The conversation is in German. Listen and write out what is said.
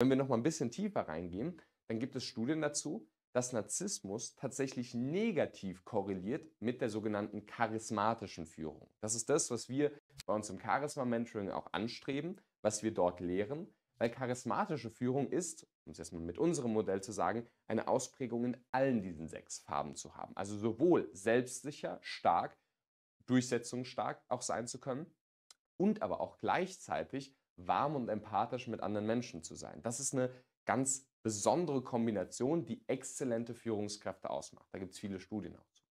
Wenn wir noch mal ein bisschen tiefer reingehen, dann gibt es Studien dazu, dass Narzissmus tatsächlich negativ korreliert mit der sogenannten charismatischen Führung. Das ist das, was wir bei uns im Charisma Mentoring auch anstreben, was wir dort lehren, weil charismatische Führung ist, um es jetzt mal mit unserem Modell zu sagen, eine Ausprägung in allen diesen sechs Farben zu haben. Also sowohl selbstsicher, stark, durchsetzungsstark auch sein zu können und aber auch gleichzeitig warm und empathisch mit anderen Menschen zu sein. Das ist eine ganz besondere Kombination, die exzellente Führungskräfte ausmacht. Da gibt es viele Studien auch zu.